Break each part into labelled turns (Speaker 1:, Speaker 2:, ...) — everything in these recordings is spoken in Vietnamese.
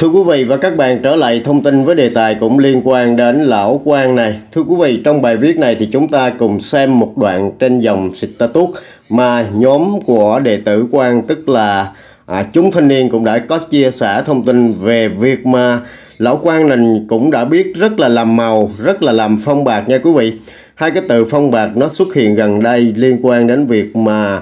Speaker 1: Thưa quý vị và các bạn trở lại thông tin với đề tài cũng liên quan đến lão quan này. Thưa quý vị, trong bài viết này thì chúng ta cùng xem một đoạn trên dòng status mà nhóm của đệ tử quan tức là à, chúng thanh niên cũng đã có chia sẻ thông tin về việc mà lão quan này cũng đã biết rất là làm màu, rất là làm phong bạc nha quý vị. Hai cái từ phong bạc nó xuất hiện gần đây liên quan đến việc mà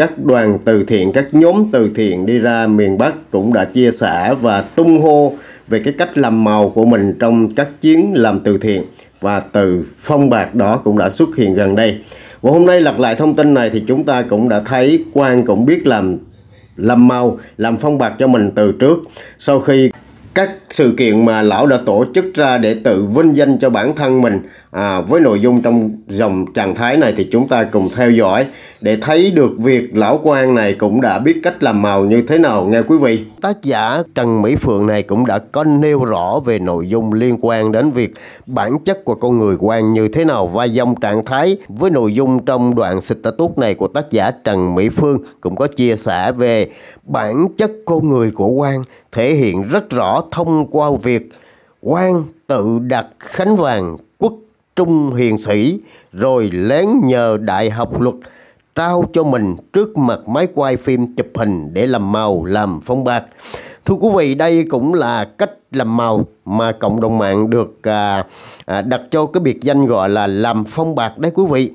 Speaker 1: các đoàn từ thiện, các nhóm từ thiện đi ra miền Bắc cũng đã chia sẻ và tung hô về cái cách làm màu của mình trong các chuyến làm từ thiện và từ phong bạc đó cũng đã xuất hiện gần đây. Và hôm nay lặp lại thông tin này thì chúng ta cũng đã thấy Quang cũng biết làm làm màu, làm phong bạc cho mình từ trước. Sau khi các sự kiện mà lão đã tổ chức ra để tự vinh danh cho bản thân mình à, với nội dung trong dòng trạng thái này thì chúng ta cùng theo dõi để thấy được việc lão quan này cũng đã biết cách làm màu như thế nào nghe quý vị tác giả Trần Mỹ Phượng này cũng đã có nêu rõ về nội dung liên quan đến việc bản chất của con người quan như thế nào và dòng trạng thái với nội dung trong đoạn xịt status này của tác giả Trần Mỹ Phương cũng có chia sẻ về bản chất con người của quan thể hiện rất rõ thông qua việc quan tự đặt khánh vàng quốc trung hiền sĩ rồi lén nhờ đại học luật trao cho mình trước mặt máy quay phim chụp hình để làm màu, làm phong bạc. Thưa quý vị, đây cũng là cách làm màu mà cộng đồng mạng được à, à, đặt cho cái biệt danh gọi là làm phong bạc đấy quý vị.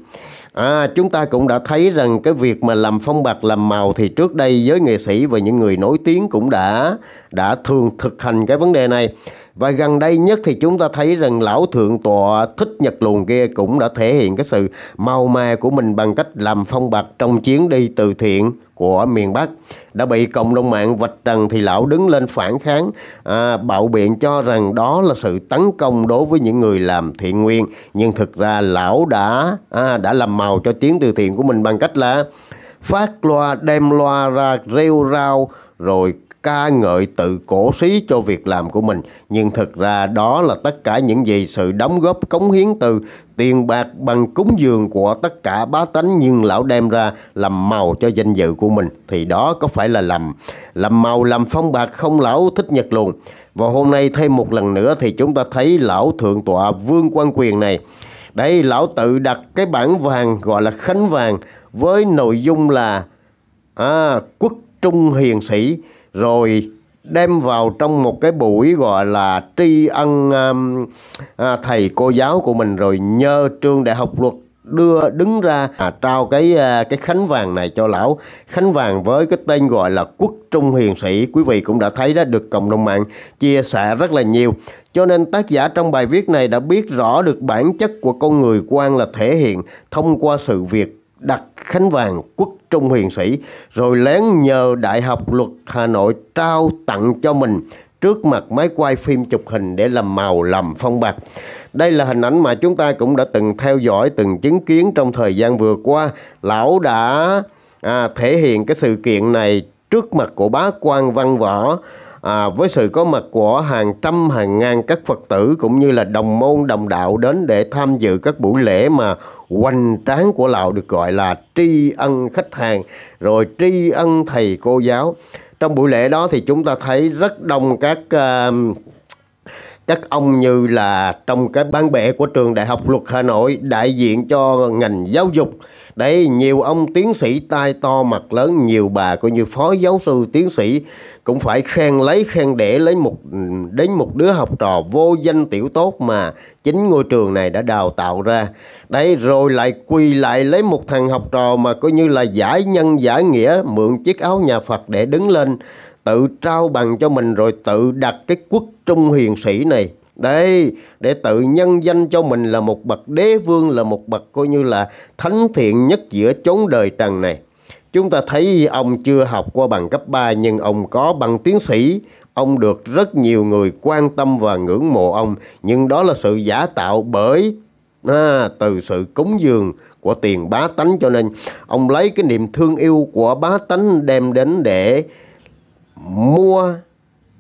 Speaker 1: À, chúng ta cũng đã thấy rằng cái việc mà làm phong bạc làm màu thì trước đây giới nghệ sĩ và những người nổi tiếng cũng đã đã thường thực hành cái vấn đề này. Và gần đây nhất thì chúng ta thấy rằng lão thượng tọa thích nhật luồng kia cũng đã thể hiện cái sự màu mè của mình bằng cách làm phong bạc trong chuyến đi từ thiện của miền Bắc đã bị cộng đồng mạng vạch trần thì lão đứng lên phản kháng à, bạo biện cho rằng đó là sự tấn công đối với những người làm thiện nguyện nhưng thực ra lão đã à, đã làm màu cho tiếng từ thiện của mình bằng cách là phát loa đem loa ra rêu rao rồi ca ngợi tự cổ xí cho việc làm của mình nhưng thực ra đó là tất cả những gì sự đóng góp cống hiến từ tiền bạc bằng cúng dường của tất cả bá tánh nhưng lão đem ra làm màu cho danh dự của mình thì đó có phải là làm làm màu làm phong bạc không lão thích nhật luôn và hôm nay thêm một lần nữa thì chúng ta thấy lão thượng tọa vương quan quyền này đây lão tự đặt cái bản vàng gọi là khánh vàng với nội dung là à, quốc trung hiền sĩ rồi đem vào trong một cái buổi gọi là tri ân um, à, thầy cô giáo của mình rồi nhờ trường đại học luật đưa đứng ra à, trao cái à, cái khánh vàng này cho lão khánh vàng với cái tên gọi là quốc trung hiền sĩ quý vị cũng đã thấy đó được cộng đồng mạng chia sẻ rất là nhiều cho nên tác giả trong bài viết này đã biết rõ được bản chất của con người quan là thể hiện thông qua sự việc đặt khánh vàng quốc Trung Huyền Sĩ rồi lén nhờ Đại học Luật Hà Nội trao tặng cho mình trước mặt máy quay phim chụp hình để làm màu làm phong bạc. Đây là hình ảnh mà chúng ta cũng đã từng theo dõi, từng chứng kiến trong thời gian vừa qua. Lão đã à, thể hiện cái sự kiện này trước mặt của bá quan văn võ à, với sự có mặt của hàng trăm hàng ngàn các Phật tử cũng như là đồng môn đồng đạo đến để tham dự các buổi lễ mà hoành tráng của lão được gọi là tri ân khách hàng rồi tri ân thầy cô giáo. Trong buổi lễ đó thì chúng ta thấy rất đông các uh, các ông như là trong cái ban bệ của trường Đại học Luật Hà Nội đại diện cho ngành giáo dục. Đấy, nhiều ông tiến sĩ tai to mặt lớn, nhiều bà coi như phó giáo sư tiến sĩ cũng phải khen lấy khen để lấy một đến một đứa học trò vô danh tiểu tốt mà chính ngôi trường này đã đào tạo ra. Đấy rồi lại quỳ lại lấy một thằng học trò mà coi như là giải nhân giải nghĩa mượn chiếc áo nhà Phật để đứng lên tự trao bằng cho mình rồi tự đặt cái quốc trung hiền sĩ này đây để tự nhân danh cho mình là một bậc đế vương là một bậc coi như là thánh thiện nhất giữa chốn đời trần này chúng ta thấy ông chưa học qua bằng cấp 3 nhưng ông có bằng tiến sĩ ông được rất nhiều người quan tâm và ngưỡng mộ ông nhưng đó là sự giả tạo bởi à, từ sự cúng dường của tiền bá tánh cho nên ông lấy cái niềm thương yêu của bá tánh đem đến để mua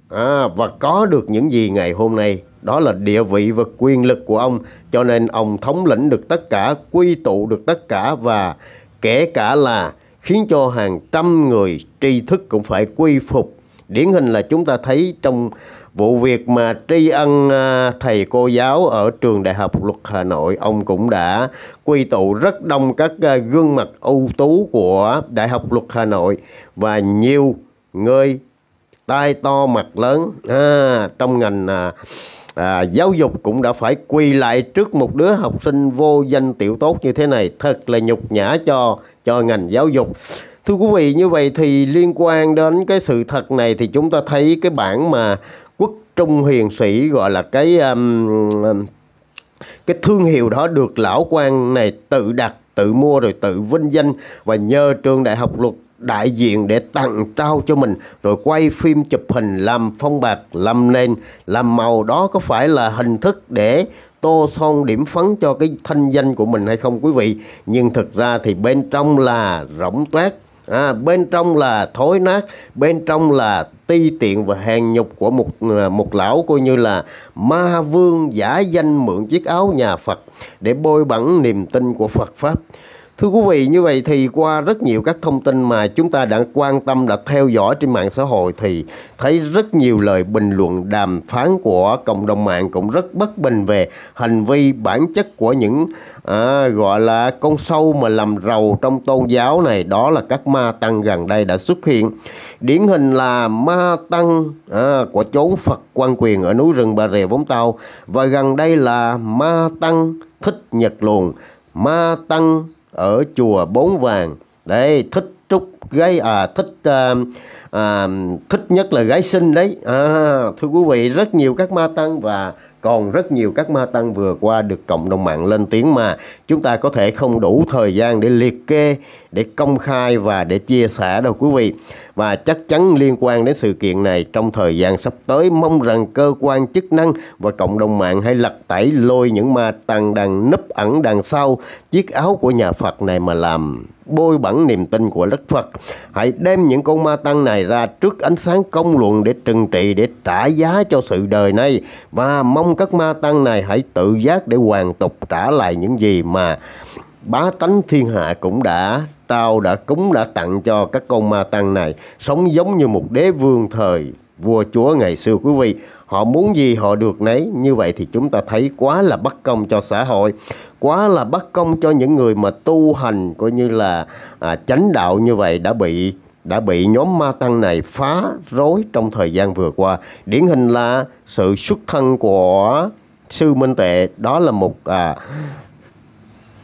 Speaker 1: à, và có được những gì ngày hôm nay đó là địa vị và quyền lực của ông cho nên ông thống lĩnh được tất cả quy tụ được tất cả và kể cả là khiến cho hàng trăm người tri thức cũng phải quy phục điển hình là chúng ta thấy trong vụ việc mà tri ân à, thầy cô giáo ở trường đại học luật hà nội ông cũng đã quy tụ rất đông các à, gương mặt ưu tú của đại học luật hà nội và nhiều người tai to mặt lớn à, trong ngành à, à, giáo dục cũng đã phải quỳ lại trước một đứa học sinh vô danh tiểu tốt như thế này thật là nhục nhã cho cho ngành giáo dục thưa quý vị như vậy thì liên quan đến cái sự thật này thì chúng ta thấy cái bản mà quốc trung hiền sĩ gọi là cái um, um, cái thương hiệu đó được lão quan này tự đặt tự mua rồi tự vinh danh và nhờ trường đại học luật đại diện để tặng trao cho mình rồi quay phim chụp hình làm phong bạc làm nền làm màu đó có phải là hình thức để tô son điểm phấn cho cái thanh danh của mình hay không quý vị nhưng thực ra thì bên trong là rỗng toét à, bên trong là thối nát bên trong là ti tiện và hèn nhục của một à, một lão coi như là ma vương giả danh mượn chiếc áo nhà Phật để bôi bẩn niềm tin của Phật pháp Thưa quý vị, như vậy thì qua rất nhiều các thông tin mà chúng ta đã quan tâm, đã theo dõi trên mạng xã hội thì thấy rất nhiều lời bình luận đàm phán của cộng đồng mạng cũng rất bất bình về hành vi bản chất của những à, gọi là con sâu mà làm rầu trong tôn giáo này đó là các ma tăng gần đây đã xuất hiện điển hình là ma tăng à, của chốn Phật quan quyền ở núi rừng Bà Rịa Vũng Tàu và gần đây là ma tăng thích Nhật Luồn ma tăng ở chùa Bốn Vàng đấy thích trúc gái à thích à, à, thích nhất là gái sinh đấy à, thưa quý vị rất nhiều các ma tăng và còn rất nhiều các ma tăng vừa qua được cộng đồng mạng lên tiếng mà chúng ta có thể không đủ thời gian để liệt kê, để công khai và để chia sẻ đâu quý vị. Và chắc chắn liên quan đến sự kiện này trong thời gian sắp tới mong rằng cơ quan chức năng và cộng đồng mạng hãy lật tẩy lôi những ma tăng đang nấp ẩn đằng sau chiếc áo của nhà Phật này mà làm bôi bẩn niềm tin của Đức Phật. Hãy đem những con ma tăng này ra trước ánh sáng công luận để trừng trị, để trả giá cho sự đời này. Và mong các ma tăng này hãy tự giác để hoàn tục trả lại những gì mà bá tánh thiên hạ cũng đã trao, đã cúng, đã tặng cho các con ma tăng này. Sống giống như một đế vương thời vua chúa ngày xưa quý vị họ muốn gì họ được nấy như vậy thì chúng ta thấy quá là bất công cho xã hội quá là bất công cho những người mà tu hành coi như là à, chánh đạo như vậy đã bị đã bị nhóm ma tăng này phá rối trong thời gian vừa qua điển hình là sự xuất thân của sư Minh Tệ đó là một à,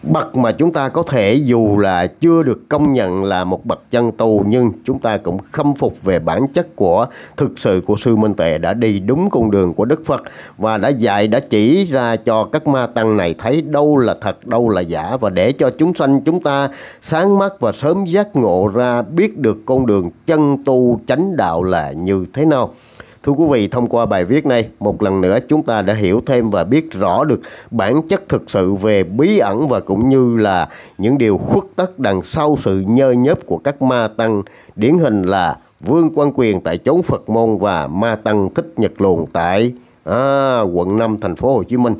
Speaker 1: bậc mà chúng ta có thể dù là chưa được công nhận là một bậc chân tu nhưng chúng ta cũng khâm phục về bản chất của thực sự của sư Minh Tệ đã đi đúng con đường của Đức Phật và đã dạy đã chỉ ra cho các ma tăng này thấy đâu là thật đâu là giả và để cho chúng sanh chúng ta sáng mắt và sớm giác ngộ ra biết được con đường chân tu chánh đạo là như thế nào. Thưa quý vị, thông qua bài viết này, một lần nữa chúng ta đã hiểu thêm và biết rõ được bản chất thực sự về bí ẩn và cũng như là những điều khuất tất đằng sau sự nhơ nhớp của các ma tăng, điển hình là Vương Quang Quyền tại chốn Phật Môn và Ma Tăng Thích Nhật Luồn tại à, quận 5 thành phố Hồ Chí Minh.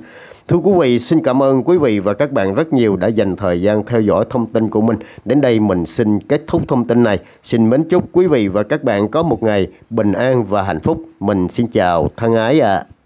Speaker 1: Thưa quý vị, xin cảm ơn quý vị và các bạn rất nhiều đã dành thời gian theo dõi thông tin của mình. Đến đây mình xin kết thúc thông tin này. Xin mến chúc quý vị và các bạn có một ngày bình an và hạnh phúc. Mình xin chào thân ái ạ. À.